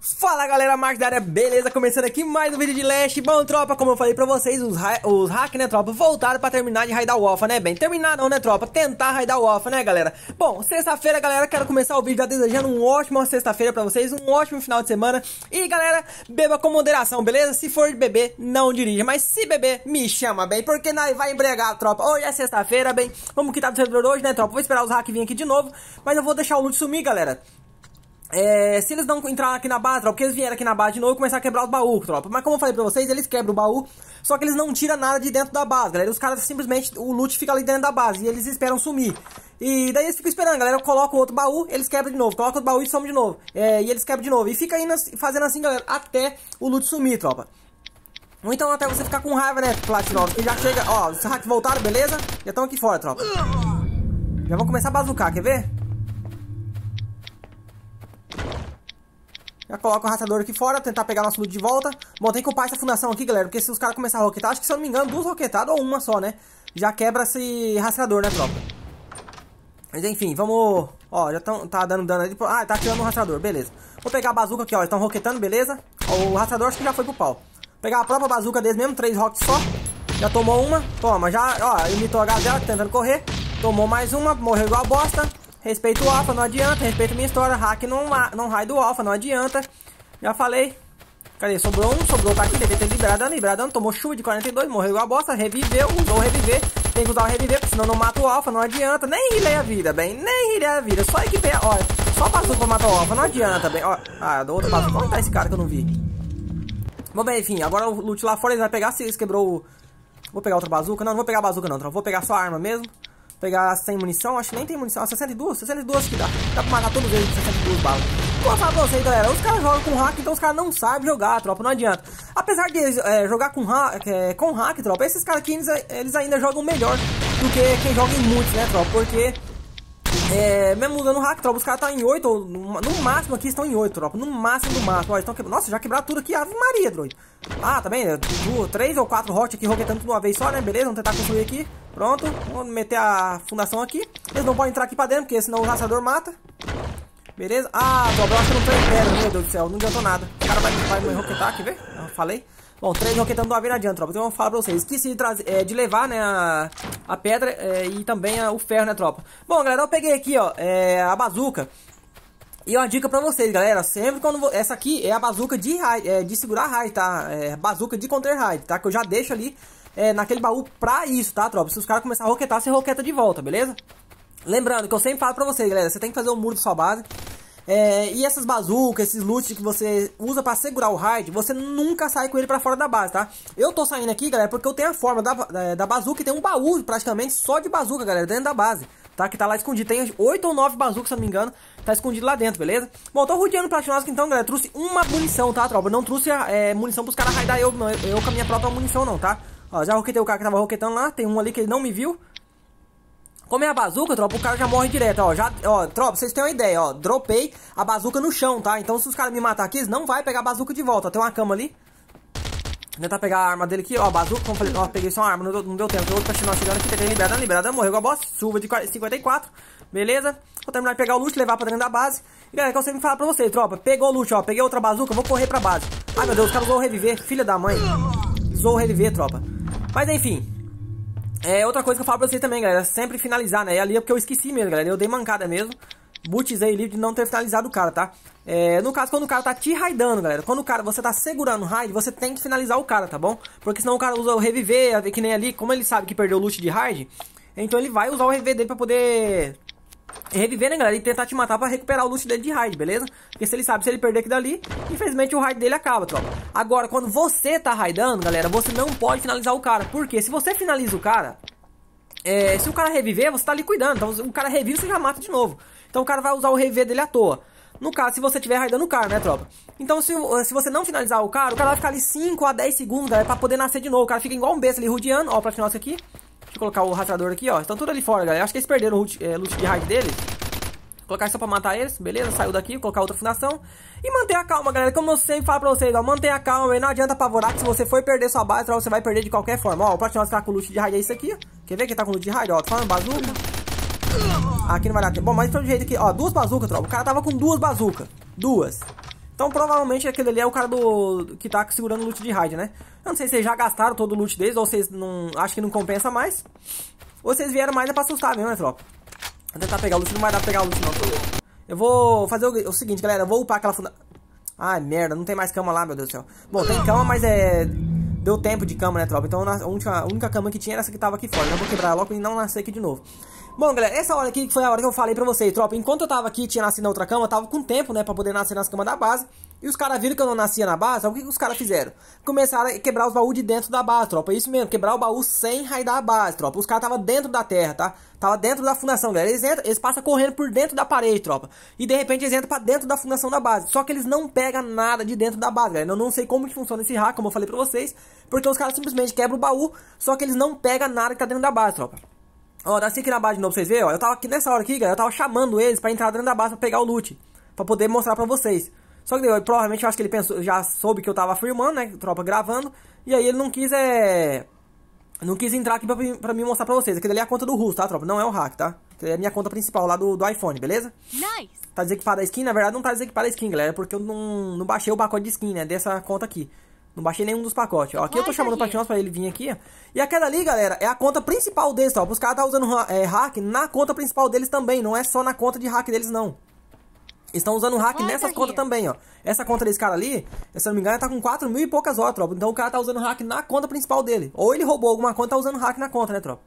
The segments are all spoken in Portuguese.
Fala galera, Marcos da área, beleza? Começando aqui mais um vídeo de Leste. Bom, tropa, como eu falei pra vocês, os, os hack, né, tropa, voltaram pra terminar de raidar o Alpha, né, bem? Terminar não, né, tropa? Tentar raidar o Alpha, né, galera? Bom, sexta-feira, galera, quero começar o vídeo já desejando um ótimo sexta-feira pra vocês, um ótimo final de semana. E, galera, beba com moderação, beleza? Se for beber, não dirija, mas se beber, me chama, bem, porque nós vai embregar, tropa. Hoje é sexta-feira, bem, vamos quitar do servidor hoje, né, tropa? Vou esperar os hack vir aqui de novo, mas eu vou deixar o loot sumir, galera. É, se eles não entraram aqui na base, tropa, porque eles vieram aqui na base de novo e começaram a quebrar o baú, tropa. Mas como eu falei pra vocês, eles quebram o baú, só que eles não tiram nada de dentro da base, galera. Os caras simplesmente, o loot fica ali dentro da base e eles esperam sumir. E daí eles ficam esperando, galera. Eu coloco outro baú, eles quebram de novo. Coloca outro baú e some de novo. É, e eles quebram de novo. E fica aí assim, fazendo assim, galera, até o loot sumir, tropa. Ou então até você ficar com raiva, né, Platinum? Que já chega, ó, os hacks voltaram, beleza? Já estão aqui fora, tropa. Já vão começar a bazucar, quer ver? Já coloca o rastreador aqui fora, tentar pegar nosso loot de volta. Bom, tem que upar essa fundação aqui, galera, porque se os caras começarem a roquetar, acho que se eu não me engano, duas roquetadas ou uma só, né? Já quebra esse rastreador, né, tropa? Mas enfim, vamos... Ó, já tão, tá dando dano ali. Ah, tá tirando o rastreador, beleza. Vou pegar a bazuca aqui, ó. Eles tão roquetando, beleza? Ó, o rastreador acho que já foi pro pau. Vou pegar a própria bazuca deles mesmo, três rocks só. Já tomou uma. Toma, já, ó, imitou a gazela tentando tá correr. Tomou mais uma, morreu igual a bosta. Respeito o Alpha, não adianta. Respeito minha história. Hack não, não raio do Alpha, não adianta. Já falei. Cadê? Sobrou um, sobrou, tá aqui. Tentei liberar dano, liberar Tomou chuva de 42, morreu igual a bosta. Reviveu, usou reviver. Tem que usar o reviver, porque senão não mata o Alpha, não adianta. Nem rilei a vida, bem. Nem rilei a vida. Só equipei, olha Só passou pra matar o Alpha, não adianta, bem. ah, do outro passo. Onde tá esse cara que eu não vi? Bom, bem, enfim. Agora o loot lá fora ele vai pegar se quebrou o... Vou pegar outra bazuca. Não, não vou pegar a bazuca não, Vou pegar só a arma mesmo pegar sem munição, acho que nem tem munição, 62, 62 que dá, dá pra matar todos eles com 62 balas. Vou falar pra vocês, galera, os caras jogam com hack, então os caras não sabem jogar, tropa, não adianta. Apesar de é, jogar com hack, é, com hack, tropa, esses caras aqui, eles, eles, ainda jogam melhor do que quem joga em muitos, né, tropa, porque... É, mesmo usando hack, tropa, os caras estão tá em 8, ou no, no, máximo aqui estão em 8, tropa, no máximo do máximo, ó, estão quebrando, nossa, já quebraram tudo aqui, ave maria, droid. Ah, também, tá 3 né, ou 4 hot aqui, roquetando tudo uma vez só, né, beleza, vamos tentar construir aqui. Pronto, vamos meter a fundação aqui. Eles não podem entrar aqui pra dentro, porque senão o raçador mata. Beleza? Ah, dobrou acho que não tem pedra, meu Deus do céu, não adiantou nada. O cara vai, vai me roquetar, quer ver? Eu falei. Bom, três roquetando uma vez adianta, tropa. Então eu vou falar pra vocês. Esqueci de, trazer, é, de levar, né, a, a pedra é, e também a, o ferro, né, tropa. Bom, galera, eu peguei aqui, ó, é, a bazuca. E uma dica pra vocês, galera. Sempre quando... Vou... Essa aqui é a bazuca de, raid, é, de segurar raio, tá? É, bazuca de counter raio, tá? Que eu já deixo ali é, naquele baú pra isso, tá, tropa? Se os caras começarem a roquetar, você roqueta de volta, beleza? Lembrando que eu sempre falo pra vocês, galera, você tem que fazer o um muro da sua base. É, e essas bazucas, esses loot que você usa pra segurar o raid, você nunca sai com ele pra fora da base, tá? Eu tô saindo aqui, galera, porque eu tenho a forma da, da, é, da bazuca e tem um baú praticamente só de bazuca, galera, dentro da base tá? Que tá lá escondido. Tem 8 ou 9 bazucas, se não me engano. Tá escondido lá dentro, beleza? Bom, tô rodeando Platinasco então, galera. Trouxe uma munição, tá, tropa? Não trouxe é, munição pros caras raidar eu, não. Eu, eu com a minha própria munição, não, tá? Ó, já roquetei o cara que tava roquetando lá. Tem um ali que ele não me viu. Como é a bazuca, tropa, o cara já morre direto, ó. Já, ó, tropa, vocês têm uma ideia, ó. Dropei a bazuca no chão, tá? Então se os caras me matar aqui, eles não vai pegar a bazuca de volta. tem uma cama ali. Vou tentar pegar a arma dele aqui, ó. Bazuca, como falei, ó, peguei só uma arma, não deu, não deu tempo. Tem outro continuar chegando aqui, tentei liberar, liberada, morreu com a boss. Chuva de 54, beleza? Vou terminar de pegar o loot, levar pra dentro da base. E galera, que eu sempre falar pra vocês, tropa. Pegou o loot, ó. Peguei outra bazuca, vou correr pra base. Ai meu Deus, os caras vão reviver, filha da mãe. Zou reviver, tropa. Mas enfim. É outra coisa que eu falo pra vocês também, galera. Sempre finalizar, né? E ali é porque eu esqueci mesmo, galera. Eu dei mancada mesmo. Butizei livre de não ter finalizado o cara, tá? É, no caso, quando o cara tá te raidando, galera. Quando o cara, você tá segurando o raid, você tem que finalizar o cara, tá bom? Porque senão o cara usa o reviver, é que nem ali. Como ele sabe que perdeu o loot de raid, então ele vai usar o reviver dele pra poder reviver, né, galera? E tentar te matar pra recuperar o loot dele de raid, beleza? Porque se ele sabe, se ele perder aqui dali, infelizmente o raid dele acaba, tropa. Agora, quando você tá raidando, galera, você não pode finalizar o cara. Porque se você finaliza o cara, é, se o cara reviver, você tá liquidando. Então o cara revive, você já mata de novo. Então o cara vai usar o reviver dele à toa. No caso, se você tiver raidando o cara, né, tropa? Então, se, eh, se você não finalizar o cara, o cara vai ficar ali 5 a 10 segundos, galera, pra poder nascer de novo. O cara fica igual um besta ali, rodeando. Ó, final isso aqui. Deixa eu colocar o rastreador aqui, ó. Estão tudo ali fora, galera. Acho que eles perderam o loot, é, loot de raid deles. Vou colocar só pra matar eles, beleza? Saiu daqui, vou colocar outra fundação. E manter a calma, galera. Como eu sempre falo pra vocês, ó, mantenha a calma, e não adianta apavorar que se você for perder sua base, você vai perder de qualquer forma. Ó, o próximo tá com loot de raid, é isso aqui. Quer ver quem tá com loot de raid, ó? Tô falando bazuca. Aqui não vai dar tempo. Bom, mas de todo jeito aqui, ó, duas bazucas, tropa. O cara tava com duas bazucas. Duas. Então provavelmente aquele ali é o cara do que tá segurando o loot de raid, né? Eu não sei se vocês já gastaram todo o loot deles, ou vocês não. Acho que não compensa mais. Ou vocês vieram mais é pra assustar mesmo, né, tropa? Vou tentar pegar o loot, não vai dar pra pegar o loot, não. Eu vou fazer o, o seguinte, galera. Eu vou upar aquela funda. Ai, merda, não tem mais cama lá, meu Deus do céu. Bom, tem cama, mas é. Deu tempo de cama, né, tropa? Então a única, a única cama que tinha era essa que tava aqui fora. Eu vou quebrar logo e não nascer aqui de novo. Bom, galera, essa hora aqui que foi a hora que eu falei pra vocês, tropa. Enquanto eu tava aqui, tinha nascido na outra cama, eu tava com tempo, né, pra poder nascer nas camas da base. E os caras viram que eu não nascia na base, sabe o que, os caras fizeram? Começaram a quebrar os baús de dentro da base, tropa. É isso mesmo, quebrar o baú sem raidar a base, tropa. Os caras tava dentro da terra, tá? Tava dentro da fundação, galera. Eles, entram, eles passam correndo por dentro da parede, tropa. E de repente eles entram pra dentro da fundação da base. Só que eles não pegam nada de dentro da base, galera. Eu não sei como que funciona esse hack, como eu falei pra vocês. Porque os caras simplesmente quebram o baú, só que eles não pegam nada que tá dentro da base, tropa. Ó, nasci aqui na base de novo pra vocês verem, ó. Eu tava aqui nessa hora aqui, galera, eu tava chamando eles pra entrar dentro da base pra pegar o loot. Pra poder mostrar pra vocês. Só que eu, provavelmente eu acho que ele pensou, já soube que eu tava filmando, né? Tropa gravando. E aí ele não quis, é... Não quis entrar aqui pra, pra me mostrar pra vocês. Aquilo ali é a conta do Russo, tá, tropa? Não é o hack, tá? é a minha conta principal lá do, do iPhone, beleza? Nice. Tá desequipada a skin? Na verdade não tá desequipada a skin, galera. Porque eu não, não baixei o pacote de skin, né? Dessa conta aqui. Não baixei nenhum dos pacotes. Ó, aqui Vai, eu tô chamando o Patinox pra ele vir aqui. E aquela ali, galera, é a conta principal deles, tá? Os caras tá usando é, hack na conta principal deles também. Não é só na conta de hack deles, não. Estão usando hack nessas contas também, ó. Essa conta desse cara ali, se eu não me engano, tá com 4 mil e poucas horas, tropa. Então o cara tá usando hack na conta principal dele. Ou ele roubou alguma conta, tá usando hack na conta, né, tropa?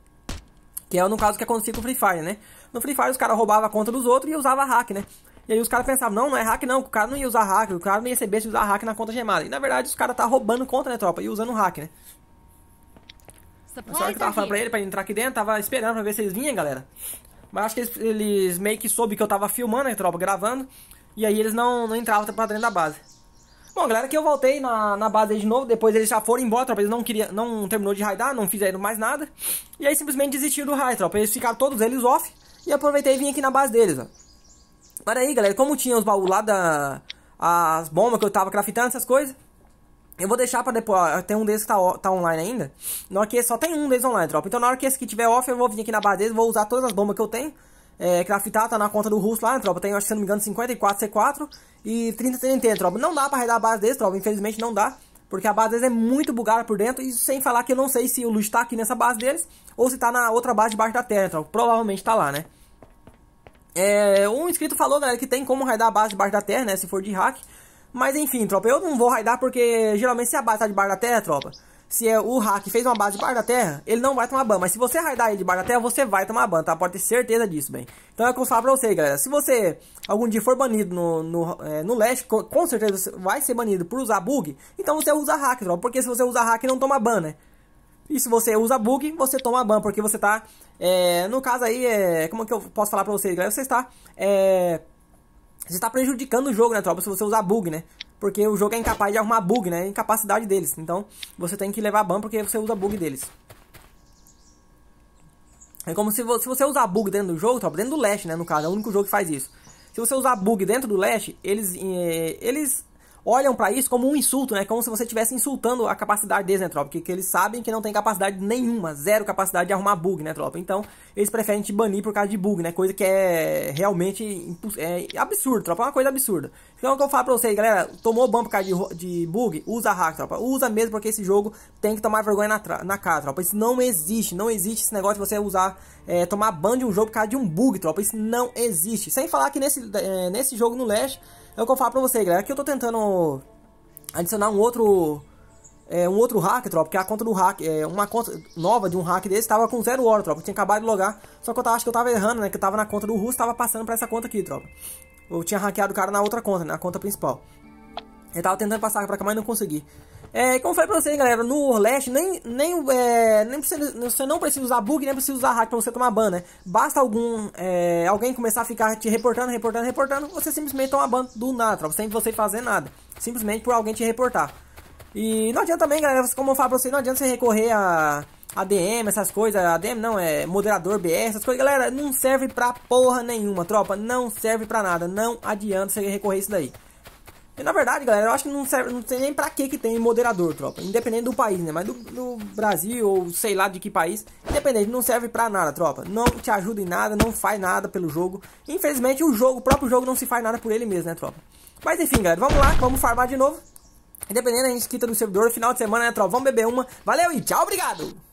Que é no caso que acontecia com o Free Fire, né? No Free Fire os caras roubavam a conta dos outros e usavam hack, né? E aí os caras pensavam, não, não é hack não, o cara não ia usar hack, o cara não ia ser se usar hack na conta gemada. E na verdade os caras tá roubando conta, né, tropa? E usando hack, né? Só que tava falando pra ele pra ele entrar aqui dentro, tava esperando pra ver se eles vinham, galera. Mas acho que eles, eles meio que soube que eu tava filmando, né, tropa, gravando. E aí eles não, não entravam pra dentro da base. Bom, galera, que eu voltei na, na base de novo, depois eles já foram embora, tropa, eles não queria, não terminou de raidar, não fizeram mais nada. E aí simplesmente desistiram do raid, tropa, eles ficaram todos eles off, e aproveitei e vim aqui na base deles, ó. Mas aí, galera, como tinha os baús lá da... As bombas que eu tava craftando, essas coisas... Eu vou deixar pra depois. Tem um deles que tá, tá online ainda. Na hora que só tem um deles online, tropa. Então na hora que esse aqui tiver off, eu vou vir aqui na base deles, vou usar todas as bombas que eu tenho. É, craftar, tá na conta do russo lá, né, tropa. Tem, acho que se não me engano, 54 C4 e 30 TNT, tropa. Não dá pra arredar a base deles, tropa. Infelizmente não dá. Porque a base deles é muito bugada por dentro. E sem falar que eu não sei se o Luz tá aqui nessa base deles ou se tá na outra base debaixo da terra, tropa. Provavelmente tá lá, né? É, um inscrito falou, galera, que tem como raidar a base debaixo da terra, né? Se for de hack. Mas enfim, tropa, eu não vou raidar porque geralmente se a base tá debaixo da terra, tropa, se é o hack fez uma base debaixo da terra, ele não vai tomar ban. Mas se você raidar ele debaixo da terra, você vai tomar ban, tá? Pode ter certeza disso, bem. Então é o que eu falo pra você, galera. Se você algum dia for banido no, no, é, no leste, com, com certeza vai ser banido por usar bug, então você usa hack, tropa. Porque se você usar hack, não toma ban, né? E se você usa bug, você toma ban, porque você tá. É, no caso aí, é, como que eu posso falar pra vocês, galera? Você está. É, você está prejudicando o jogo, né, tropa? Se você usar bug, né? Porque o jogo é incapaz de arrumar bug, né? É incapacidade deles. Então, você tem que levar ban porque você usa bug deles. É como se, se você usar bug dentro do jogo, tropa, dentro do Leste, né? No caso, é o único jogo que faz isso. Se você usar bug dentro do Leste, eles, é, eles olham para isso como um insulto, né? Como se você estivesse insultando a capacidade deles, né, tropa? Porque eles sabem que não tem capacidade nenhuma, zero capacidade de arrumar bug, né, tropa? Então, eles preferem te banir por causa de bug, né? Coisa que é realmente é absurdo, tropa. É uma coisa absurda. Então, o que eu falo pra vocês, galera, tomou ban por causa de, de bug? Usa hack, tropa. Usa mesmo, porque esse jogo tem que tomar vergonha na, na cara, tropa. Isso não existe, não existe esse negócio de você usar, é, tomar ban de um jogo por causa de um bug, tropa. Isso não existe. Sem falar que nesse, é, nesse jogo no Leste é o que eu falo pra você, galera. Aqui eu tô tentando adicionar um outro é, um outro hack, tropa, porque a conta do hack, é, uma conta nova de um hack desse tava com zero hora, tropa. Eu tinha acabado de logar, só que eu tava, acho que eu tava errando, né? Que eu tava na conta do russo, tava passando pra essa conta aqui, tropa. Eu tinha hackeado o cara na outra conta, né? Na conta principal. Eu tava tentando passar pra cá, mas não consegui. É, como eu falei pra vocês, galera, no Orleste nem, nem, é, nem precisa, você não precisa usar bug, nem precisa usar hack pra você tomar ban, né? Basta algum, é, alguém começar a ficar te reportando, reportando, reportando, você simplesmente toma ban do nada, tropa, sem você fazer nada. Simplesmente por alguém te reportar. E não adianta também, galera, como eu falo pra vocês, não adianta você recorrer a ADM, essas coisas, ADM não, é moderador BR, essas coisas, galera, não serve pra porra nenhuma, tropa, não serve pra nada, não adianta você recorrer isso daí. E na verdade, galera, eu acho que não serve, não sei nem pra que que tem moderador, tropa. Independente do país, né? Mas do, do, Brasil ou sei lá de que país, independente, não serve pra nada, tropa. Não te ajuda em nada, não faz nada pelo jogo. Infelizmente, o jogo, o próprio jogo não se faz nada por ele mesmo, né, tropa? Mas enfim, galera, vamos lá, vamos farmar de novo. Independente, a gente quita do servidor, final de semana, né, tropa? Vamos beber uma. Valeu e tchau, obrigado!